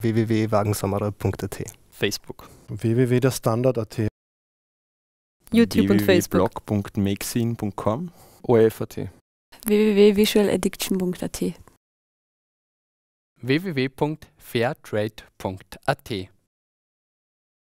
www.wagensammerer.at Facebook www.derstandard.at YouTube und Facebook blog.makescene.com OF.at. www.visualaddiction.at www.fairtrade.at